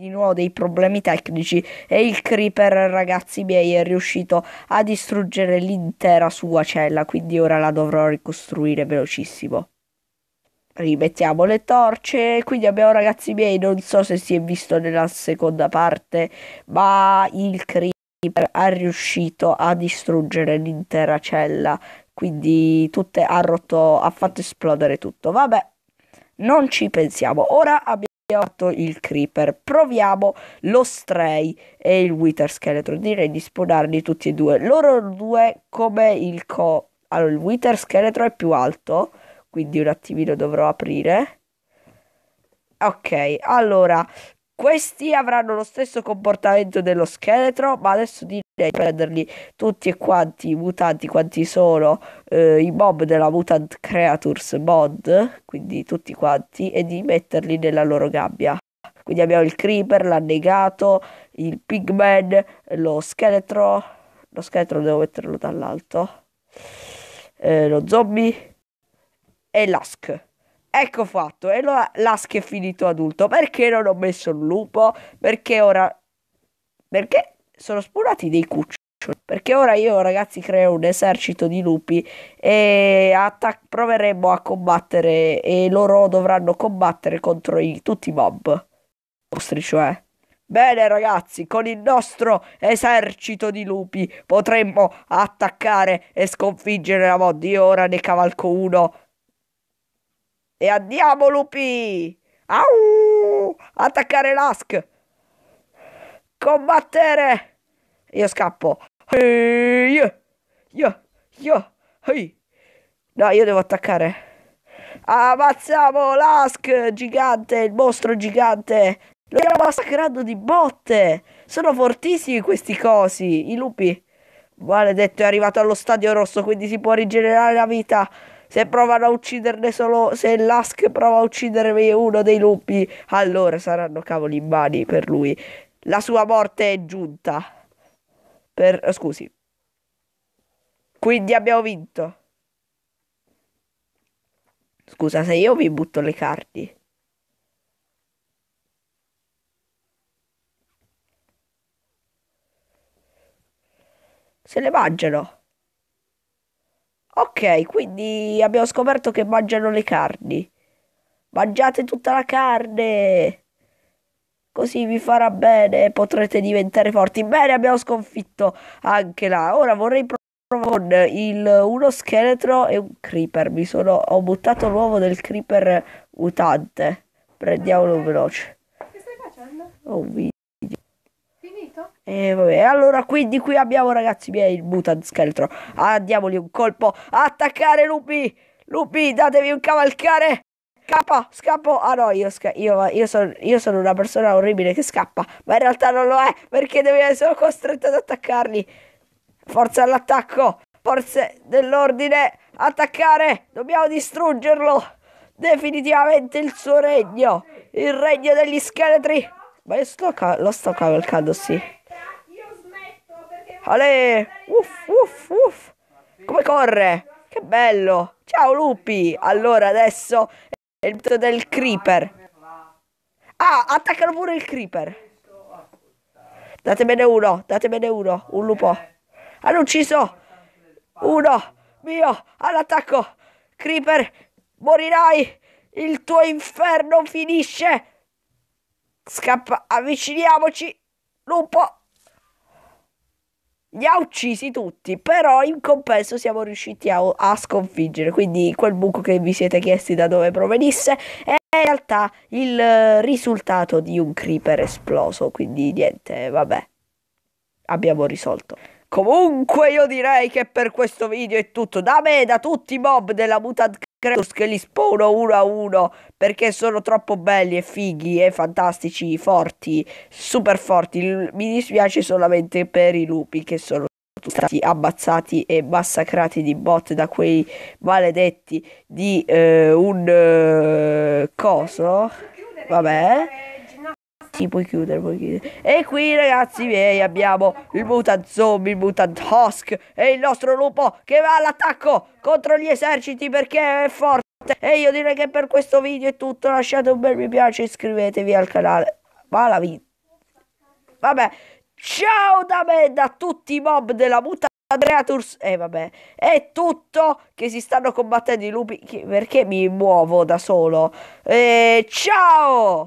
di nuovo dei problemi tecnici e il creeper ragazzi miei è riuscito a distruggere l'intera sua cella quindi ora la dovrò ricostruire velocissimo rimettiamo le torce quindi abbiamo ragazzi miei non so se si è visto nella seconda parte ma il creeper è riuscito a distruggere l'intera cella quindi tutte ha rotto ha fatto esplodere tutto vabbè non ci pensiamo ora abbiamo 8 il Creeper. Proviamo lo Stray e il Wither scheletro Direi di spawnarli tutti e due. Loro due come il co... Allora, il Wither scheletro è più alto, quindi un attimino dovrò aprire. Ok, allora, questi avranno lo stesso comportamento dello scheletro, ma adesso direi di prenderli tutti e quanti i mutanti quanti sono eh, i mob della Mutant Creatures mod, quindi tutti quanti, e di metterli nella loro gabbia. Quindi abbiamo il Creeper, l'annegato, il Pigman, lo scheletro. Lo scheletro devo metterlo dall'alto. Eh, lo zombie e l'Ask. Ecco fatto, e allora l'Ask è finito adulto. Perché non ho messo il lupo? Perché ora... Perché sono spawnati dei cuccioli. Perché ora io ragazzi creo un esercito di lupi e attac- proveremo a combattere e loro dovranno combattere contro i- tutti i mob. Nostri cioè. Bene ragazzi, con il nostro esercito di lupi potremmo attaccare e sconfiggere la mod. Io ora ne cavalco uno e andiamo lupi! Au! Attaccare l'Ask! Combattere! Io scappo. Io! Io! Io! No, io devo attaccare. Ammazziamo l'Ask gigante, il mostro gigante. Lo stiamo massacrando di botte. Sono fortissimi questi cosi, i lupi. Maledetto è arrivato allo stadio rosso, quindi si può rigenerare la vita. Se provano a ucciderne solo. Se Lask prova a uccidere uno dei lupi, allora saranno cavoli in mani per lui. La sua morte è giunta. Per. scusi. Quindi abbiamo vinto. Scusa, se io vi butto le carte. Se le mangiano. Ok, quindi abbiamo scoperto che mangiano le carni. Mangiate tutta la carne! Così vi farà bene e potrete diventare forti. Bene, abbiamo sconfitto anche là. Ora vorrei provare il, uno scheletro e un creeper. Mi sono, ho buttato l'uovo del creeper mutante. Prendiamolo veloce. Che stai facendo? Oh, video. E vabbè, allora quindi qui abbiamo ragazzi miei il mutant scheletro. Andiamogli un colpo. Attaccare lupi! Lupi, datevi un cavalcare! Scappa, scappo! Ah no, io, io, io, son, io sono una persona orribile che scappa. Ma in realtà non lo è, perché sono costretto ad attaccarli. Forza all'attacco! Forze dell'ordine! Attaccare! Dobbiamo distruggerlo! Definitivamente il suo regno! Il regno degli scheletri! Ma io sto lo sto cavalcando, sì. Ale! Uff, uff, uff! Come corre? Che bello! Ciao lupi! Allora adesso è il momento del creeper. Ah, attaccano pure il creeper. Datemene uno, datemene uno, un lupo. Hanno ah, ucciso! Uno! Mio! All'attacco! Creeper! Morirai! Il tuo inferno finisce! Scappa! Avviciniamoci! Lupo! li ha uccisi tutti, però in compenso siamo riusciti a, a, sconfiggere, quindi quel buco che vi siete chiesti da dove provenisse è in realtà il eh, risultato di un creeper esploso, quindi niente, vabbè, abbiamo risolto. Comunque io direi che per questo video è tutto da me da tutti i mob della Mutant Creators che li spawno uno a uno perché sono troppo belli e fighi e fantastici, forti, super forti. Mi dispiace solamente per i lupi che sono stati ammazzati e massacrati di botte da quei maledetti di eh, un eh, coso. Vabbè. Sì, puoi chiudere, puoi chiudere. E qui, ragazzi miei, abbiamo il mutant zombie, il mutant husk e il nostro lupo che va all'attacco contro gli eserciti perché è forte. E io direi che per questo video è tutto. Lasciate un bel mi piace, e iscrivetevi al canale. Ma la vita. Vabbè. Ciao da me, da tutti i mob della mutant. Creatures e eh, vabbè è tutto che si stanno combattendo i lupi perché mi muovo da solo E ciao